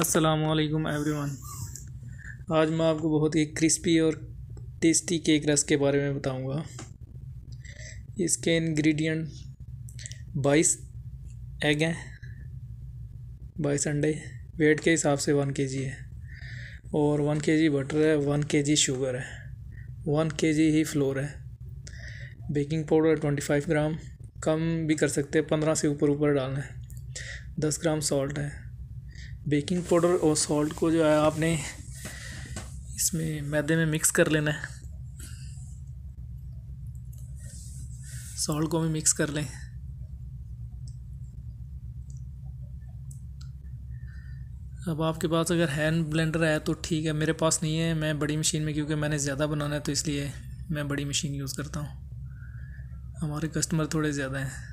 असलकम वन आज मैं आपको बहुत ही क्रिस्पी और टेस्टी केक रस के बारे में बताऊंगा इसके इंग्रेडिएंट 22 एग हैं 22 अंडे वेट के हिसाब से 1 केजी है और 1 केजी बटर है 1 केजी शुगर है 1 केजी ही फ्लोर है बेकिंग पाउडर 25 ग्राम कम भी कर सकते हैं पंद्रह से ऊपर ऊपर डालना है दस ग्राम सॉल्ट है बेकिंग पाउडर और सॉल्ट को जो है आपने इसमें मैदे में मिक्स कर लेना है सॉल्ट को भी मिक्स कर लें अब आपके पास अगर हैंड ब्लेंडर है तो ठीक है मेरे पास नहीं है मैं बड़ी मशीन में क्योंकि मैंने ज़्यादा बनाना है तो इसलिए मैं बड़ी मशीन यूज़ करता हूँ हमारे कस्टमर थोड़े ज़्यादा हैं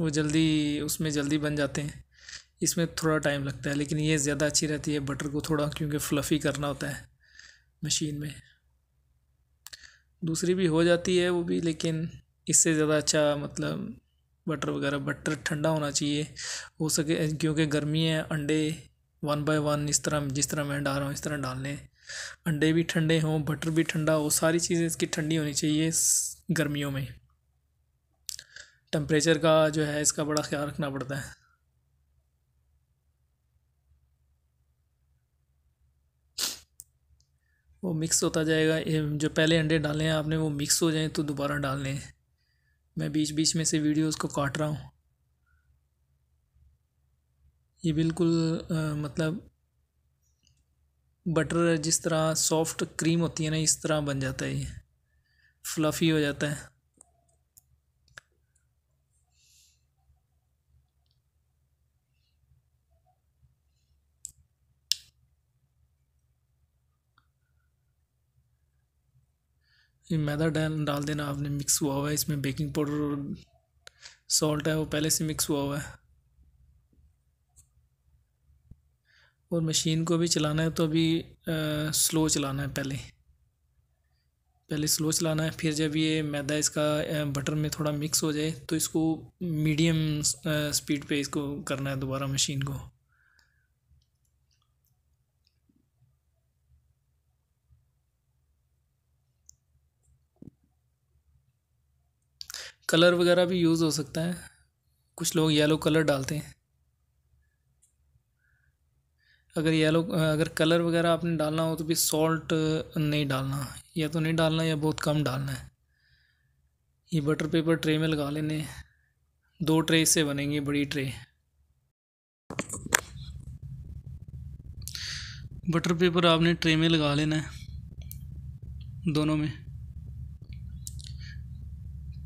वो जल्दी उसमें जल्दी बन जाते हैं इसमें थोड़ा टाइम लगता है लेकिन ये ज़्यादा अच्छी रहती है बटर को थोड़ा क्योंकि फ्लफ़ी करना होता है मशीन में दूसरी भी हो जाती है वो भी लेकिन इससे ज़्यादा अच्छा मतलब बटर वगैरह बटर ठंडा होना चाहिए हो सके क्योंकि गर्मी है अंडे वन बाय वन इस तरह जिस तरह मैं डाल रहा हूँ इस तरह डालने अंडे भी ठंडे हों बटर भी ठंडा हो सारी चीज़ें इसकी ठंडी होनी चाहिए गर्मियों में टेम्परेचर का जो है इसका बड़ा ख्याल रखना पड़ता है वो मिक्स होता जाएगा जो पहले अंडे डाले हैं आपने वो मिक्स हो जाए तो दोबारा डालने हैं मैं बीच बीच में से वीडियोस को काट रहा हूँ ये बिल्कुल आ, मतलब बटर जिस तरह सॉफ्ट क्रीम होती है ना इस तरह बन जाता है ये फ्लफ़ी हो जाता है ये मैदा डाल डाल देना आपने मिक्स हुआ हुआ है इसमें बेकिंग पाउडर और सॉल्ट है वो पहले से मिक्स हुआ हुआ है और मशीन को भी चलाना है तो अभी आ, स्लो चलाना है पहले पहले स्लो चलाना है फिर जब ये मैदा इसका बटर में थोड़ा मिक्स हो जाए तो इसको मीडियम स्पीड पे इसको करना है दोबारा मशीन को कलर वगैरह भी यूज़ हो सकता है कुछ लोग येलो कलर डालते हैं अगर येलो अगर कलर वगैरह आपने डालना हो तो भी सॉल्ट नहीं डालना या तो नहीं डालना या बहुत कम डालना है ये बटर पेपर ट्रे में लगा लेने दो ट्रे से बनेंगे बड़ी ट्रे बटर पेपर आपने ट्रे में लगा लेना है दोनों में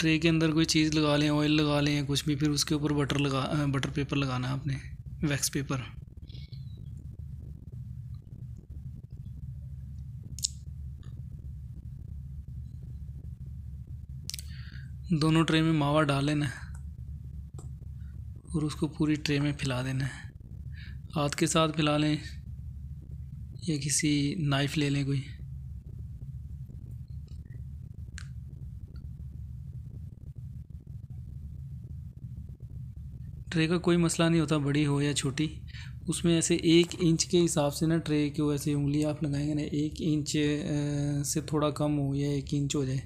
ट्रे के अंदर कोई चीज़ लगा लें ऑयल लगा लें या कुछ भी फिर उसके ऊपर बटर लगा बटर पेपर लगाना है आपने वैक्स पेपर दोनों ट्रे में मावा डाल लेना है और उसको पूरी ट्रे में फैला देना है हाथ के साथ फैला लें या किसी नाइफ़ ले लें कोई ट्रे का कोई मसला नहीं होता बड़ी हो या छोटी उसमें ऐसे एक इंच के हिसाब से ना ट्रे की ऐसे उंगली आप लगाएंगे ना एक इंच से थोड़ा कम हो या एक इंच हो जाए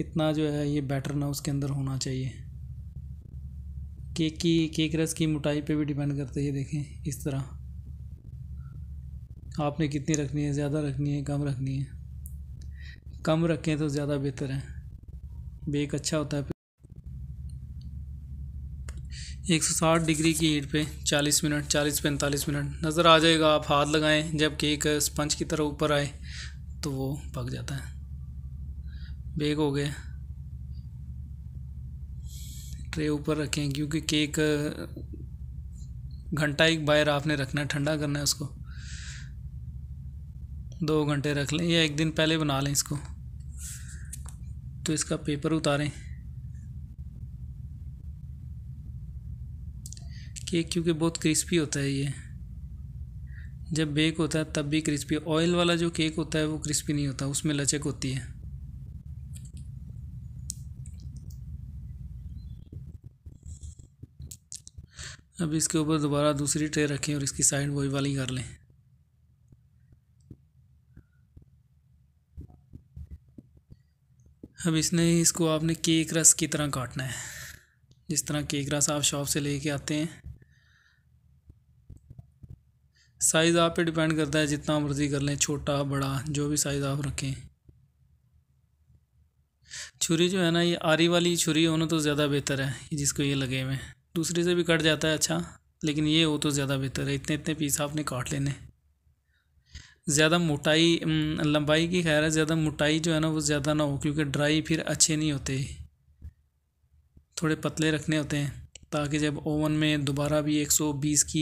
इतना जो है ये बैटर ना उसके अंदर होना चाहिए केक की केक रस की मोटाई पे भी डिपेंड करते हैं ये देखें इस तरह आपने कितनी रखनी है ज़्यादा रखनी है कम रखनी है कम रखें तो ज़्यादा बेहतर है बेक अच्छा होता है 160 डिग्री की हीट पे 40 मिनट 40-45 मिनट नज़र आ जाएगा आप हाथ लगाएं जब केक स्पंज की तरह ऊपर आए तो वो पक जाता है बेक हो गया ट्रे ऊपर रखें क्योंकि केक घंटा एक बाहर आपने रखना है ठंडा करना है उसको दो घंटे रख लें या एक दिन पहले बना लें इसको तो इसका पेपर उतारें केक क्योंकि बहुत क्रिस्पी होता है ये जब बेक होता है तब भी क्रिस्पी ऑयल वाला जो केक होता है वो क्रिस्पी नहीं होता उसमें लचक होती है अब इसके ऊपर दोबारा दूसरी ट्रे रखें और इसकी साइड वही वाली कर लें अब इसने इसको आपने केक रस की तरह काटना है जिस तरह केक रस आप शॉप से लेके आते हैं साइज़ आप पे डिपेंड करता है जितना मर्ज़ी कर लें छोटा बड़ा जो भी साइज़ आप रखें छुरी जो है ना ये आरी वाली छुरी होना तो ज़्यादा बेहतर है जिसको ये लगे हुए दूसरी से भी कट जाता है अच्छा लेकिन ये हो तो ज़्यादा बेहतर है इतने इतने पीस आपने काट लेने ज़्यादा मोटाई लंबाई की खैर है ज़्यादा मोटाई जो है ना वो ज़्यादा ना हो क्योंकि ड्राई फिर अच्छे नहीं होते थोड़े पतले रखने होते हैं ताकि जब ओवन में दोबारा भी 120 की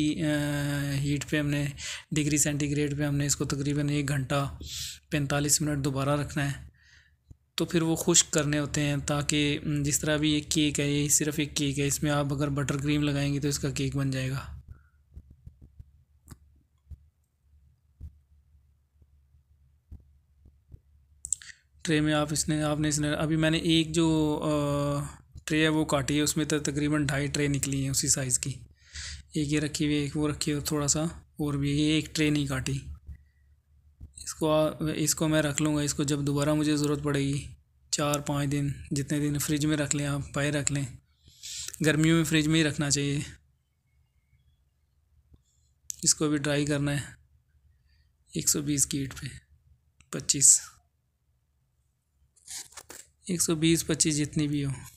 हीट पे हमने डिग्री सेंटीग्रेड पे हमने इसको तकरीबन एक घंटा 45 मिनट दोबारा रखना है तो फिर वो खुश करने होते हैं ताकि जिस तरह भी ये केक है ये सिर्फ़ एक केक है इसमें आप अगर बटर क्रीम लगाएंगे तो इसका केक बन जाएगा ट्रे में आप इसने आपने इसने अभी मैंने एक जो आ, ट्रे है वो काटी है उसमें तो तकरीबन ढाई ट्रे निकली हैं उसी साइज़ की एक ये रखी हुई है एक वो रखी हुई थोड़ा सा और भी ये एक ट्रे नहीं काटी इसको इसको मैं रख लूँगा इसको जब दोबारा मुझे ज़रूरत पड़ेगी चार पाँच दिन जितने दिन फ्रिज में रख लें आप पाए रख लें गर्मियों में फ्रिज में ही रखना चाहिए इसको भी ड्राई करना है 120 की ईट पे 25 120 25 जितनी भी हो